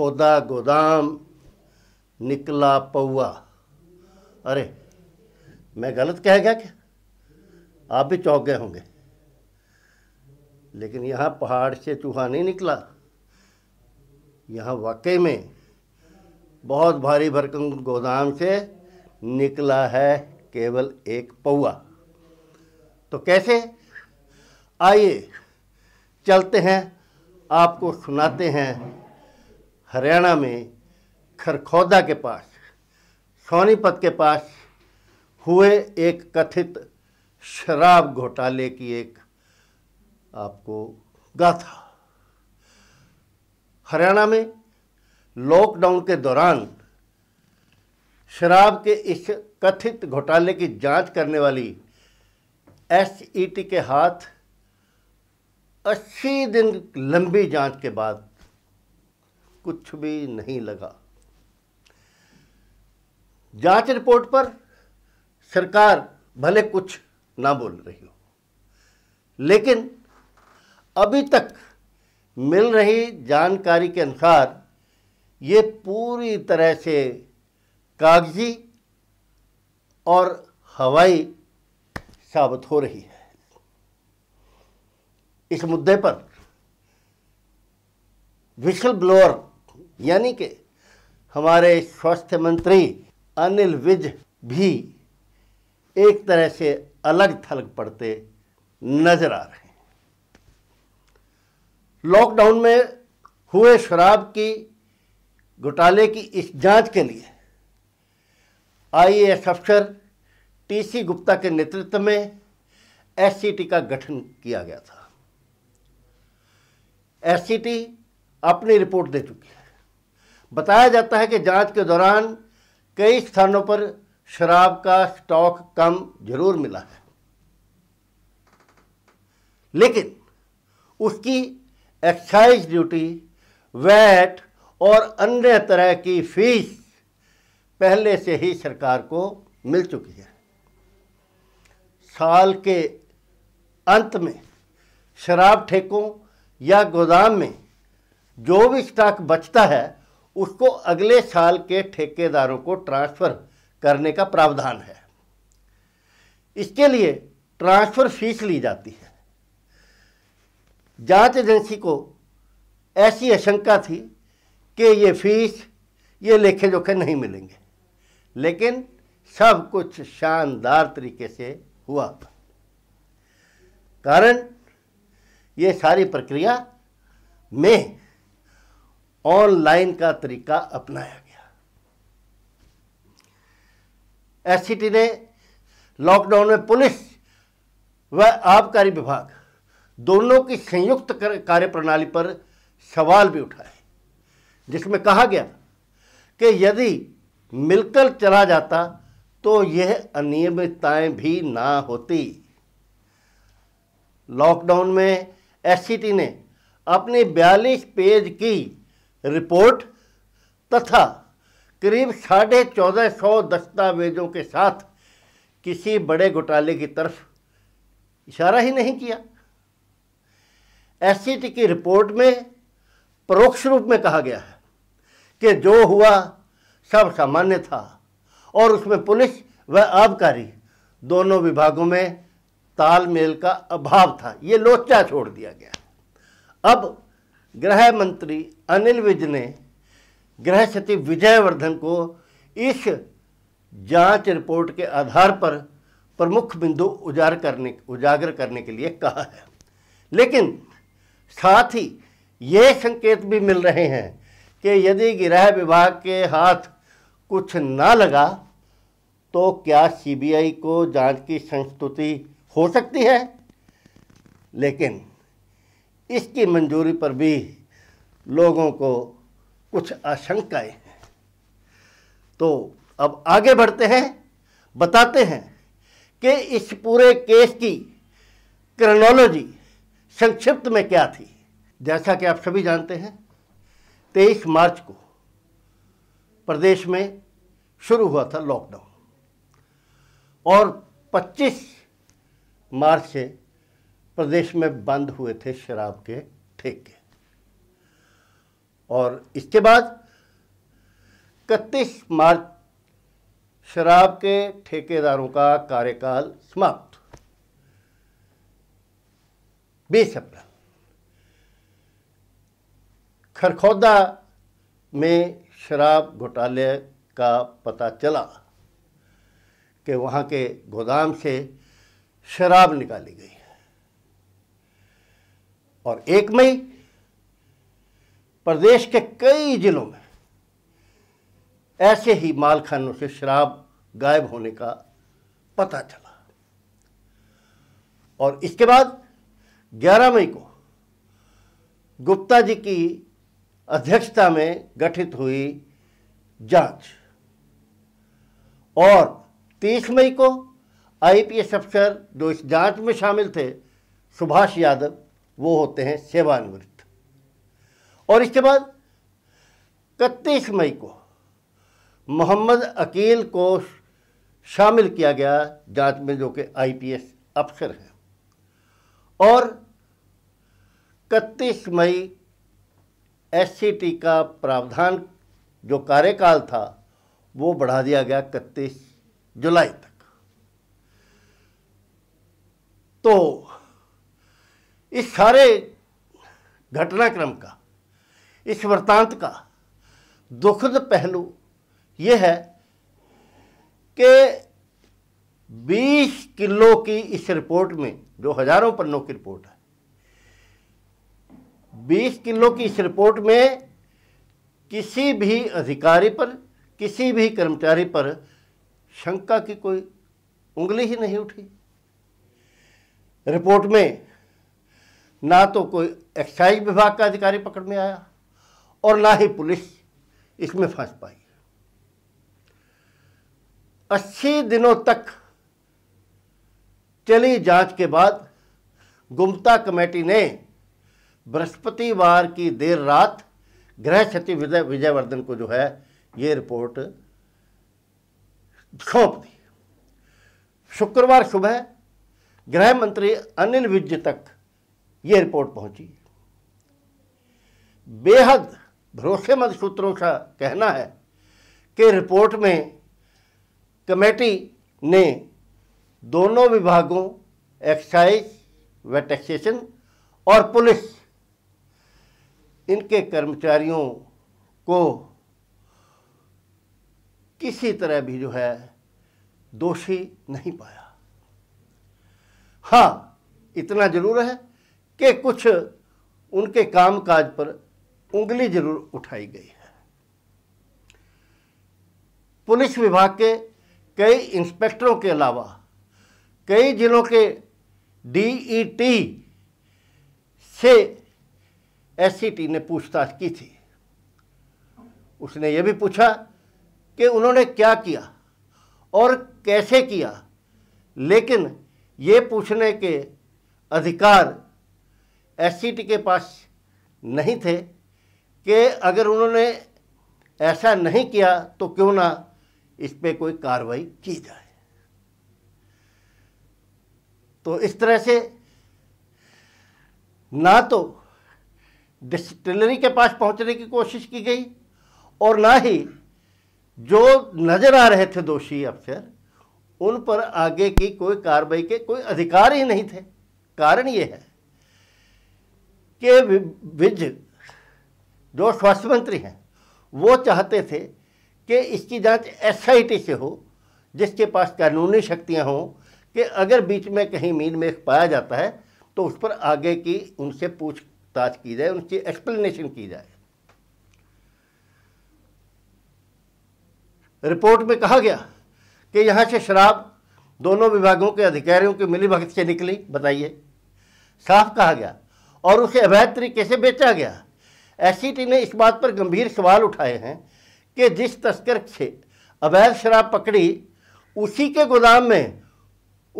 खोदा गोदाम निकला पौआ अरे मैं गलत कह गया क्या आप भी चौंक गए होंगे लेकिन यहाँ पहाड़ से चूहा नहीं निकला यहाँ वाकई में बहुत भारी भरकम गोदाम से निकला है केवल एक पौआ तो कैसे आइए चलते हैं आपको सुनाते हैं हरियाणा में खरखौदा के पास सोनीपत के पास हुए एक कथित शराब घोटाले की एक आपको गाथा हरियाणा में लॉकडाउन के दौरान शराब के इस कथित घोटाले की जांच करने वाली एसईटी e के हाथ 80 दिन लंबी जांच के बाद कुछ भी नहीं लगा जांच रिपोर्ट पर सरकार भले कुछ ना बोल रही हो लेकिन अभी तक मिल रही जानकारी के अनुसार ये पूरी तरह से कागजी और हवाई साबित हो रही है इस मुद्दे पर विशल ब्लोअर यानी कि हमारे स्वास्थ्य मंत्री अनिल विज भी एक तरह से अलग थलग पड़ते नजर आ रहे हैं लॉकडाउन में हुए शराब की घोटाले की इस जांच के लिए आईएएस अफसर टीसी गुप्ता के नेतृत्व में एससीटी का गठन किया गया था एससीटी अपनी रिपोर्ट दे चुकी है बताया जाता है कि जांच के दौरान कई स्थानों पर शराब का स्टॉक कम जरूर मिला है लेकिन उसकी एक्साइज ड्यूटी वैट और अन्य तरह की फीस पहले से ही सरकार को मिल चुकी है साल के अंत में शराब ठेकों या गोदाम में जो भी स्टॉक बचता है उसको अगले साल के ठेकेदारों को ट्रांसफ़र करने का प्रावधान है इसके लिए ट्रांसफ़र फीस ली जाती है जांच एजेंसी को ऐसी आशंका थी कि ये फीस ये लेखे जोखे नहीं मिलेंगे लेकिन सब कुछ शानदार तरीके से हुआ कारण ये सारी प्रक्रिया में ऑनलाइन का तरीका अपनाया गया एससीटी ने लॉकडाउन में पुलिस व आबकारी विभाग दोनों की संयुक्त कार्य प्रणाली पर सवाल भी उठाए जिसमें कहा गया कि यदि मिलकर चला जाता तो यह अनियमितताएं भी ना होती लॉकडाउन में एससीटी ने अपनी बयालीस पेज की रिपोर्ट तथा करीब साढ़े चौदह सौ दस्तावेजों के साथ किसी बड़े घोटाले की तरफ इशारा ही नहीं किया एस की रिपोर्ट में परोक्ष रूप में कहा गया है कि जो हुआ सब सामान्य था और उसमें पुलिस व आबकारी दोनों विभागों में तालमेल का अभाव था ये लोचा छोड़ दिया गया अब गृह मंत्री अनिल विज ने गृह सचिव विजयवर्धन को इस जांच रिपोर्ट के आधार पर प्रमुख बिंदु उजागर करने उजागर करने के लिए कहा है लेकिन साथ ही ये संकेत भी मिल रहे हैं कि यदि गृह विभाग के हाथ कुछ ना लगा तो क्या सीबीआई को जांच की संस्तुति हो सकती है लेकिन इसकी मंजूरी पर भी लोगों को कुछ आशंकाएं हैं तो अब आगे बढ़ते हैं बताते हैं कि इस पूरे केस की क्रोनोलॉजी संक्षिप्त में क्या थी जैसा कि आप सभी जानते हैं तेईस मार्च को प्रदेश में शुरू हुआ था लॉकडाउन और 25 मार्च से प्रदेश में बंद हुए थे शराब के ठेके और इसके बाद इकतीस मार्च शराब के ठेकेदारों का कार्यकाल समाप्त बीस अप्रैल खरखौदा में शराब घोटाले का पता चला कि वहाँ के गोदाम से शराब निकाली गई और एक मई प्रदेश के कई जिलों में ऐसे ही मालखानों से शराब गायब होने का पता चला और इसके बाद 11 मई को गुप्ता जी की अध्यक्षता में गठित हुई जांच और 30 मई को आईपीएस अफसर जो इस जांच में शामिल थे सुभाष यादव वो होते हैं सेवानिवृत्त और इसके बाद इकतीस मई को मोहम्मद अकील को शामिल किया गया जांच में जो कि आईपीएस अफसर हैं और इकतीस मई एससीटी का प्रावधान जो कार्यकाल था वो बढ़ा दिया गया इकतीस जुलाई तक तो इस सारे घटनाक्रम का इस वृतांत का दुखद पहलू यह है कि 20 किलो की इस रिपोर्ट में जो हजारों पन्नों की रिपोर्ट है 20 किलो की इस रिपोर्ट में किसी भी अधिकारी पर किसी भी कर्मचारी पर शंका की कोई उंगली ही नहीं उठी रिपोर्ट में ना तो कोई एक्साइज विभाग का अधिकारी पकड़ में आया और ना ही पुलिस इसमें फंस पाई अस्सी दिनों तक चली जांच के बाद गुमता कमेटी ने बृहस्पतिवार की देर रात गृह सचिव विजयवर्धन को जो है ये रिपोर्ट सौंप दी शुक्रवार सुबह गृह मंत्री अनिल विज तक ये रिपोर्ट पहुंची बेहद भरोसेमंद सूत्रों का कहना है कि रिपोर्ट में कमेटी ने दोनों विभागों एक्साइज व टैक्सेशन और पुलिस इनके कर्मचारियों को किसी तरह भी जो है दोषी नहीं पाया हाँ इतना जरूर है के कुछ उनके कामकाज पर उंगली जरूर उठाई गई है पुलिस विभाग के कई इंस्पेक्टरों के अलावा कई जिलों के डीईटी e से एससीटी e ने पूछताछ की थी उसने ये भी पूछा कि उन्होंने क्या किया और कैसे किया लेकिन ये पूछने के अधिकार एस के पास नहीं थे कि अगर उन्होंने ऐसा नहीं किया तो क्यों ना इस पर कोई कार्रवाई की जाए तो इस तरह से ना तो डिस्टिलरी के पास पहुंचने की कोशिश की गई और ना ही जो नज़र आ रहे थे दोषी अफसर उन पर आगे की कोई कार्रवाई के कोई अधिकार ही नहीं थे कारण ये है के विज जो स्वास्थ्य मंत्री हैं वो चाहते थे कि इसकी जांच एसआईटी से हो जिसके पास कानूनी शक्तियां हों कि अगर बीच में कहीं मीन मेख पाया जाता है तो उस पर आगे की उनसे पूछताछ की जाए उनकी एक्सप्लेनेशन की जाए रिपोर्ट में कहा गया कि यहाँ से शराब दोनों विभागों के अधिकारियों की मिलीभगत से निकली बताइए साफ कहा गया और उसे अवैध तरीके से बेचा गया एस ने इस बात पर गंभीर सवाल उठाए हैं कि जिस तस्कर से अवैध शराब पकड़ी उसी के गोदाम में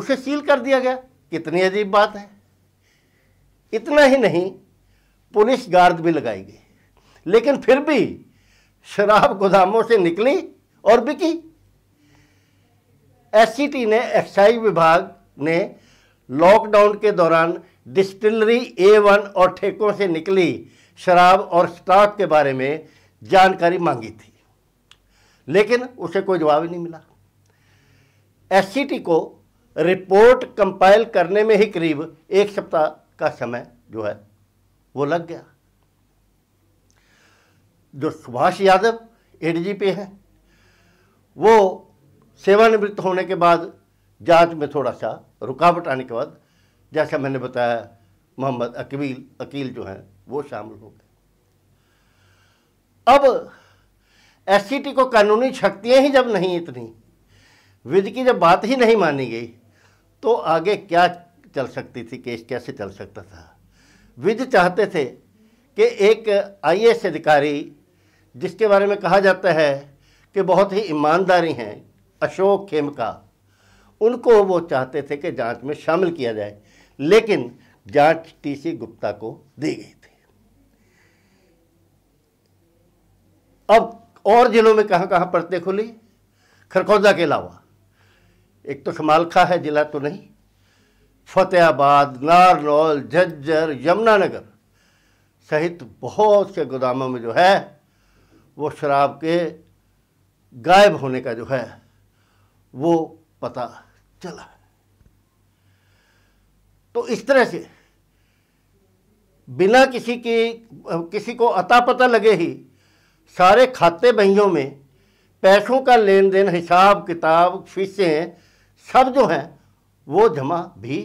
उसे सील कर दिया गया कितनी अजीब बात है इतना ही नहीं पुलिस गार्ड भी लगाई गई लेकिन फिर भी शराब गोदामों से निकली और बिकी एस ने एक्साइज विभाग ने लॉकडाउन के दौरान डिस्टिलरी ए वन और ठेकों से निकली शराब और स्टॉक के बारे में जानकारी मांगी थी लेकिन उसे कोई जवाब ही नहीं मिला एस को रिपोर्ट कंपाइल करने में ही करीब एक सप्ताह का समय जो है वो लग गया जो सुभाष यादव एडीजीपी हैं वो सेवानिवृत्त होने के बाद जांच में थोड़ा सा रुकावट आने के बाद जैसा मैंने बताया मोहम्मद अकबील अकील जो हैं वो शामिल हो गए अब एससीटी को कानूनी शक्तियाँ ही जब नहीं इतनी विधि की जब बात ही नहीं मानी गई तो आगे क्या चल सकती थी केस कैसे चल सकता था विधि चाहते थे कि एक आईएएस अधिकारी जिसके बारे में कहा जाता है कि बहुत ही ईमानदारी हैं अशोक खेमका उनको वो चाहते थे कि जांच में शामिल किया जाए लेकिन जांच टीसी गुप्ता को दी गई थी अब और जिलों में कहाँ कहाँ परतें खुली खरखौजा के अलावा एक तो शमालखा है जिला तो नहीं फतेहाबाद नारनौल झज्जर यमुनानगर सहित बहुत से गोदामों में जो है वो शराब के गायब होने का जो है वो पता चला तो इस तरह से बिना किसी की किसी को अता पता लगे ही सारे खाते बहियों में पैसों का लेन देन हिसाब किताब फीसें सब जो हैं वो जमा भी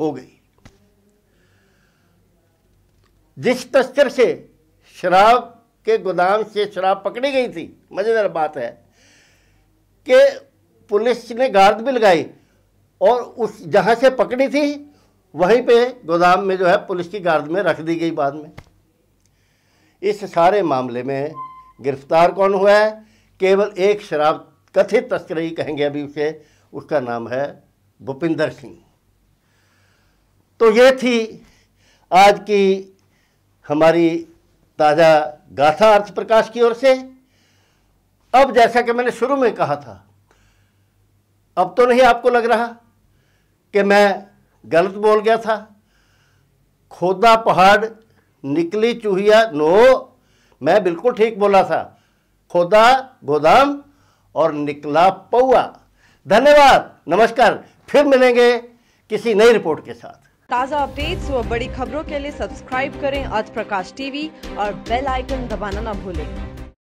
हो गई जिस तस्कर से शराब के गोदाम से शराब पकड़ी गई थी मज़ेदार बात है कि पुलिस ने गार्ड भी लगाई और उस जहाँ से पकड़ी थी वहीं पे गोदाम में जो है पुलिस की गार्ड में रख दी गई बाद में इस सारे मामले में गिरफ्तार कौन हुआ है केवल एक शराब कथित तस्करी कहेंगे अभी उसे उसका नाम है भूपिंदर सिंह तो ये थी आज की हमारी ताज़ा गाथा अर्थ प्रकाश की ओर से अब जैसा कि मैंने शुरू में कहा था अब तो नहीं आपको लग रहा कि मैं गलत बोल गया था खोदा पहाड़ निकली चूहिया नो मैं बिल्कुल ठीक बोला था खोदा गोदाम और निकला पौआ धन्यवाद नमस्कार फिर मिलेंगे किसी नई रिपोर्ट के साथ ताज़ा अपडेट्स और बड़ी खबरों के लिए सब्सक्राइब करें आज प्रकाश टीवी और बेल आइकन दबाना न भूलें